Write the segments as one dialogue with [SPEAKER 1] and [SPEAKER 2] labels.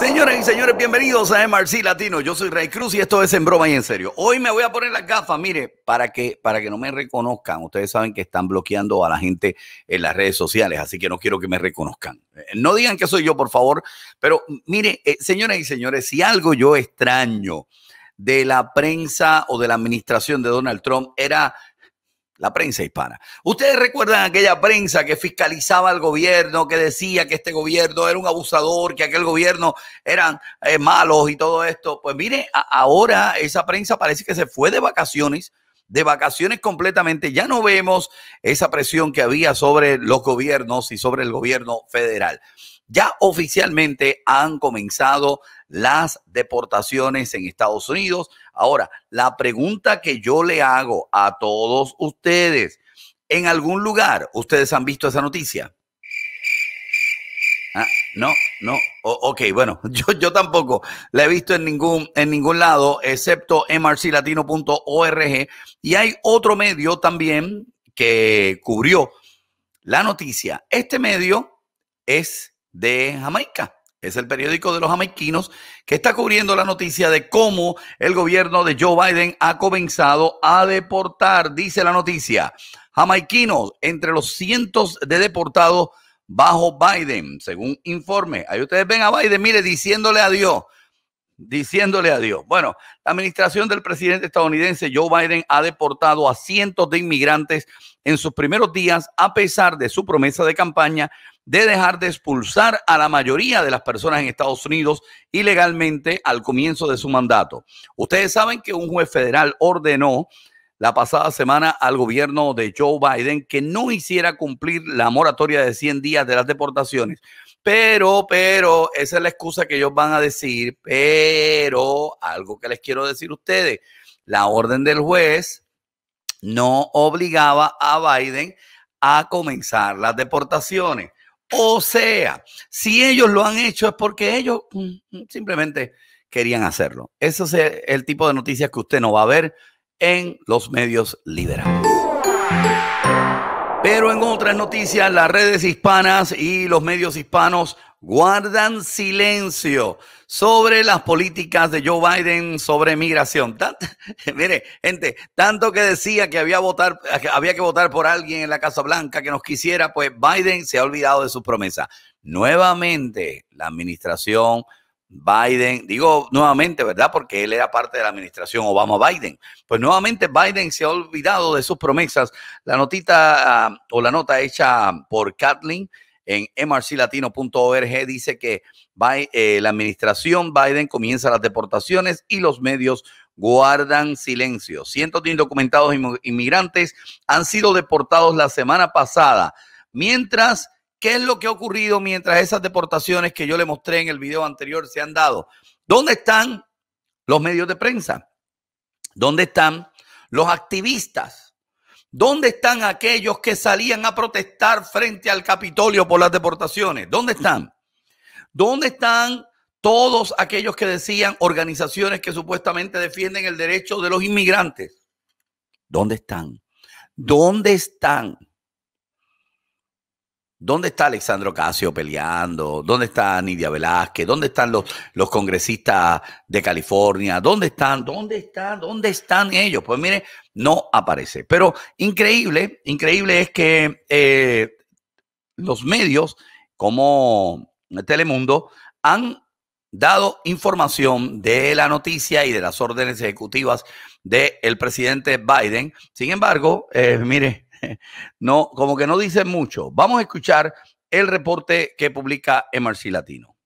[SPEAKER 1] Señoras y señores, bienvenidos a MRC Latino. Yo soy Rey Cruz y esto es en broma y en serio. Hoy me voy a poner las gafas, mire, para que, para que no me reconozcan. Ustedes saben que están bloqueando a la gente en las redes sociales, así que no quiero que me reconozcan. Eh, no digan que soy yo, por favor, pero mire, eh, señoras y señores, si algo yo extraño de la prensa o de la administración de Donald Trump era la prensa hispana. Ustedes recuerdan aquella prensa que fiscalizaba al gobierno, que decía que este gobierno era un abusador, que aquel gobierno eran eh, malos y todo esto. Pues mire, ahora esa prensa parece que se fue de vacaciones, de vacaciones completamente. Ya no vemos esa presión que había sobre los gobiernos y sobre el gobierno federal ya oficialmente han comenzado las deportaciones en Estados Unidos. Ahora, la pregunta que yo le hago a todos ustedes, ¿en algún lugar ustedes han visto esa noticia? Ah, no, no. ok, bueno, yo, yo tampoco la he visto en ningún, en ningún lado, excepto mrclatino.org. Y hay otro medio también que cubrió la noticia. Este medio es de Jamaica. Es el periódico de los jamaiquinos que está cubriendo la noticia de cómo el gobierno de Joe Biden ha comenzado a deportar, dice la noticia. Jamaiquinos entre los cientos de deportados bajo Biden, según informe. Ahí ustedes ven a Biden, mire, diciéndole adiós diciéndole adiós. Bueno, la administración del presidente estadounidense Joe Biden ha deportado a cientos de inmigrantes en sus primeros días, a pesar de su promesa de campaña de dejar de expulsar a la mayoría de las personas en Estados Unidos ilegalmente al comienzo de su mandato. Ustedes saben que un juez federal ordenó la pasada semana al gobierno de Joe Biden que no hiciera cumplir la moratoria de 100 días de las deportaciones. Pero, pero, esa es la excusa que ellos van a decir, pero algo que les quiero decir a ustedes, la orden del juez no obligaba a Biden a comenzar las deportaciones. O sea, si ellos lo han hecho es porque ellos mm, simplemente querían hacerlo. Ese es el tipo de noticias que usted no va a ver en los medios liberales. Pero en otras noticias, las redes hispanas y los medios hispanos guardan silencio sobre las políticas de Joe Biden sobre migración. mire, gente, tanto que decía que había, que había que votar por alguien en la Casa Blanca que nos quisiera, pues Biden se ha olvidado de su promesa. Nuevamente, la administración Biden, digo nuevamente, ¿verdad? Porque él era parte de la administración Obama-Biden. Pues nuevamente Biden se ha olvidado de sus promesas. La notita ah, o la nota hecha por Kathleen en mrclatino.org dice que eh, la administración Biden comienza las deportaciones y los medios guardan silencio. Cientos de indocumentados inmigrantes han sido deportados la semana pasada, mientras ¿Qué es lo que ha ocurrido mientras esas deportaciones que yo le mostré en el video anterior se han dado? ¿Dónde están los medios de prensa? ¿Dónde están los activistas? ¿Dónde están aquellos que salían a protestar frente al Capitolio por las deportaciones? ¿Dónde están? ¿Dónde están todos aquellos que decían organizaciones que supuestamente defienden el derecho de los inmigrantes? ¿Dónde están? ¿Dónde están? ¿Dónde está Alexandro Casio peleando? ¿Dónde está Nidia Velázquez? ¿Dónde están los, los congresistas de California? ¿Dónde están? ¿Dónde están? ¿Dónde están ellos? Pues mire, no aparece. Pero increíble, increíble es que eh, los medios como Telemundo han dado información de la noticia y de las órdenes ejecutivas del presidente Biden. Sin embargo, eh, mire, no, como que no dicen mucho. Vamos a escuchar el reporte que publica MRC Latino.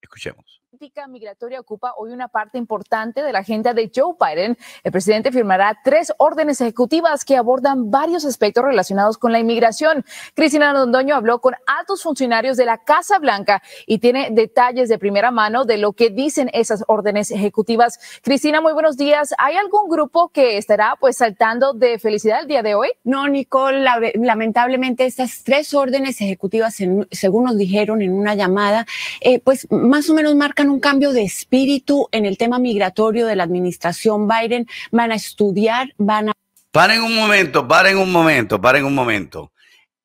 [SPEAKER 1] Escuchemos
[SPEAKER 2] política migratoria ocupa hoy una parte importante de la agenda de Joe Biden. El presidente firmará tres órdenes ejecutivas que abordan varios aspectos relacionados con la inmigración. Cristina Dondoño habló con altos funcionarios de la Casa Blanca y tiene detalles de primera mano de lo que dicen esas órdenes ejecutivas. Cristina, muy buenos días. ¿Hay algún grupo que estará pues saltando de felicidad el día de hoy? No, Nicole, lamentablemente estas tres órdenes ejecutivas, según nos dijeron en una llamada, eh, pues más o menos marcan un cambio de espíritu en el tema migratorio de la administración Biden? ¿Van a estudiar? ¿Van a...
[SPEAKER 1] Paren un momento, paren un momento, paren un momento.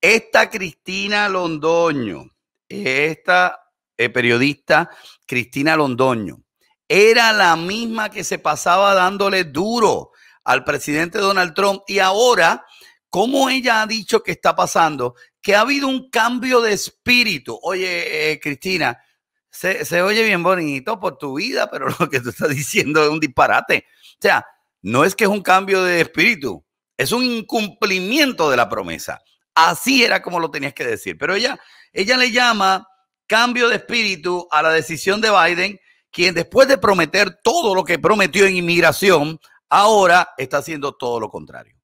[SPEAKER 1] Esta Cristina Londoño, esta eh, periodista Cristina Londoño, era la misma que se pasaba dándole duro al presidente Donald Trump y ahora, como ella ha dicho que está pasando, que ha habido un cambio de espíritu. Oye, eh, Cristina, se, oye bien bonito por tu vida, pero lo que tú estás diciendo es un disparate. O sea, no es que es un cambio de espíritu, es un incumplimiento de la promesa. Así era como lo tenías que decir. Pero ella, ella le llama cambio de espíritu a la decisión de Biden, quien después de prometer todo lo que prometió en inmigración, ahora está haciendo todo lo contrario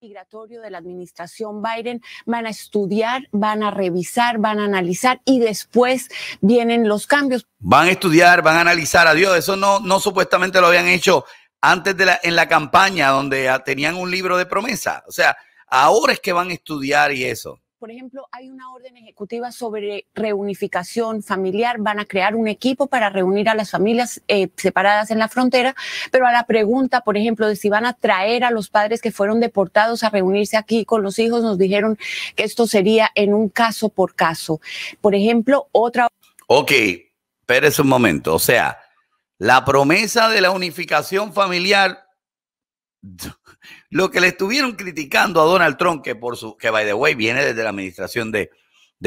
[SPEAKER 2] migratorio de la administración Biden van a estudiar, van a revisar, van a analizar y después vienen los cambios.
[SPEAKER 1] Van a estudiar, van a analizar, adiós, eso no, no supuestamente lo habían hecho antes de la, en la campaña donde tenían un libro de promesa. O sea, ahora es que van a estudiar y eso por ejemplo,
[SPEAKER 2] hay una orden ejecutiva sobre reunificación familiar, van a crear un equipo para reunir a las familias eh, separadas en la frontera, pero a la pregunta, por ejemplo, de si van a traer a los padres que fueron deportados a reunirse aquí con los hijos, nos dijeron que esto sería en un caso por caso. Por ejemplo, otra...
[SPEAKER 1] Ok, espérese un momento, o sea, la promesa de la unificación familiar lo que le estuvieron criticando a Donald Trump, que por su, que by the way viene desde la administración de,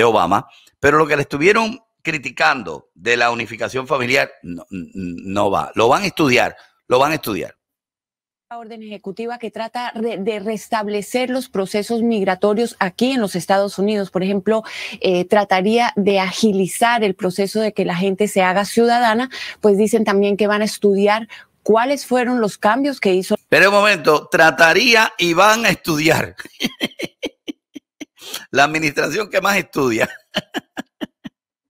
[SPEAKER 1] Obama, pero lo que le estuvieron criticando de la unificación familiar no, va. Lo van a estudiar, lo van a estudiar
[SPEAKER 2] la orden ejecutiva que trata de restablecer los procesos migratorios aquí en los Estados Unidos. Por ejemplo, eh, trataría de agilizar el proceso de que la gente se haga ciudadana, pues dicen también que van a estudiar cuáles fueron los cambios que hizo.
[SPEAKER 1] Pero un momento, trataría y van a estudiar. la administración que más estudia.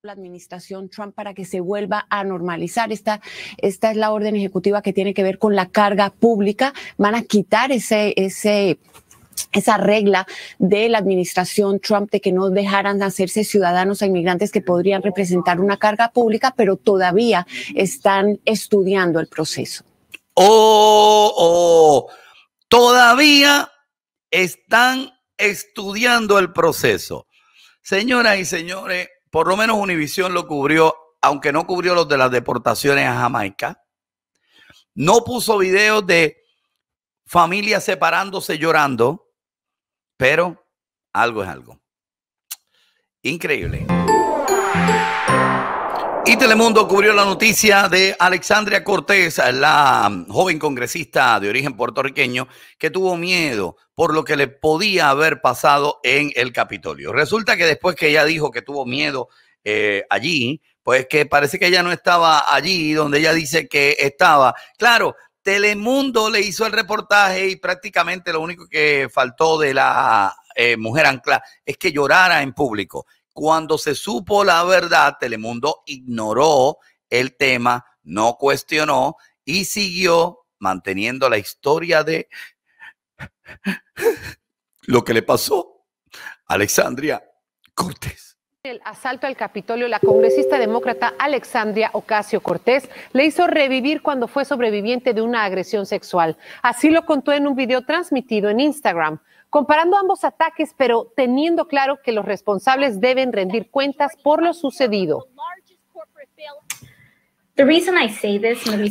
[SPEAKER 2] la administración Trump para que se vuelva a normalizar. Esta, esta es la orden ejecutiva que tiene que ver con la carga pública. Van a quitar ese, ese esa regla de la administración Trump de que no dejaran de hacerse ciudadanos a inmigrantes que podrían representar una carga pública, pero todavía están estudiando el proceso.
[SPEAKER 1] Oh, oh todavía están estudiando el proceso. Señoras y señores, por lo menos Univisión lo cubrió, aunque no cubrió los de las deportaciones a Jamaica. No puso videos de familias separándose llorando pero algo es algo. Increíble. Y Telemundo cubrió la noticia de Alexandria Cortés, la joven congresista de origen puertorriqueño que tuvo miedo por lo que le podía haber pasado en el Capitolio. Resulta que después que ella dijo que tuvo miedo eh, allí, pues que parece que ella no estaba allí donde ella dice que estaba. Claro, Telemundo le hizo el reportaje y prácticamente lo único que faltó de la eh, mujer ancla es que llorara en público. Cuando se supo la verdad, Telemundo ignoró el tema, no cuestionó y siguió manteniendo la historia de lo que le pasó a Alexandria
[SPEAKER 2] Cortés. El asalto al Capitolio, la congresista demócrata Alexandria Ocasio Cortés le hizo revivir cuando fue sobreviviente de una agresión sexual. Así lo contó en un video transmitido en Instagram, comparando ambos ataques, pero teniendo claro que los responsables deben rendir cuentas por lo sucedido.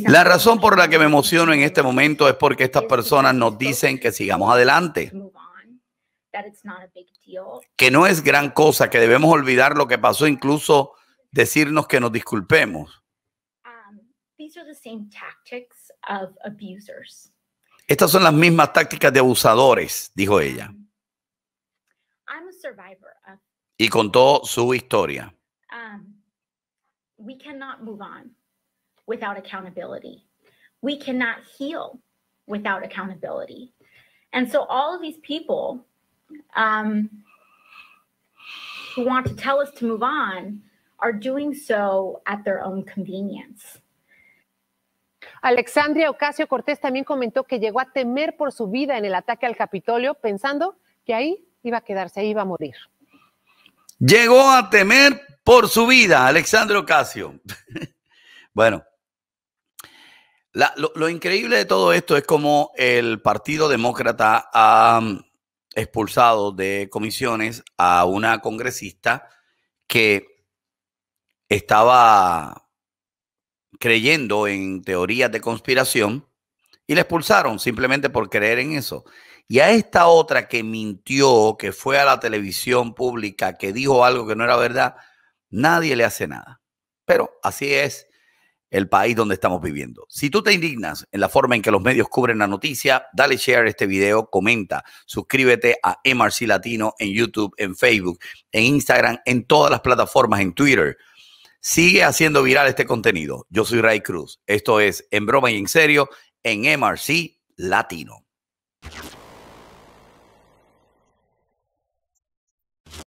[SPEAKER 1] La razón por la que me emociono en este momento es porque estas personas nos dicen que sigamos adelante. Que no es gran cosa, que debemos olvidar lo que pasó, incluso decirnos que nos disculpemos. Um, Estas son las mismas tácticas de abusadores, dijo um, ella. y contó su historia. Um,
[SPEAKER 2] we cannot move on without accountability. We cannot heal without accountability. And so all of these people Um, who want to tell us to move on are doing so at their own convenience. Alexandria Ocasio Cortés también comentó que llegó a temer por su vida en el ataque al Capitolio, pensando que ahí iba a quedarse, ahí iba a morir.
[SPEAKER 1] Llegó a temer por su vida, Alexandria Ocasio. bueno, lo, increíble de todo esto es como el Partido Demócrata ha expulsado de comisiones a una congresista que estaba creyendo en teorías de conspiración y la expulsaron simplemente por creer en eso. Y a esta otra que mintió, que fue a la televisión pública, que dijo algo que no era verdad, nadie le hace nada. Pero así es el país donde estamos viviendo. Si tú te indignas en la forma en que los medios cubren la noticia, dale share a este video, comenta, suscríbete a MRC Latino en YouTube, en Facebook, en Instagram, en todas las plataformas, en Twitter. Sigue haciendo viral este contenido. Yo soy Ray Cruz. Esto es En Broma y en Serio en MRC Latino.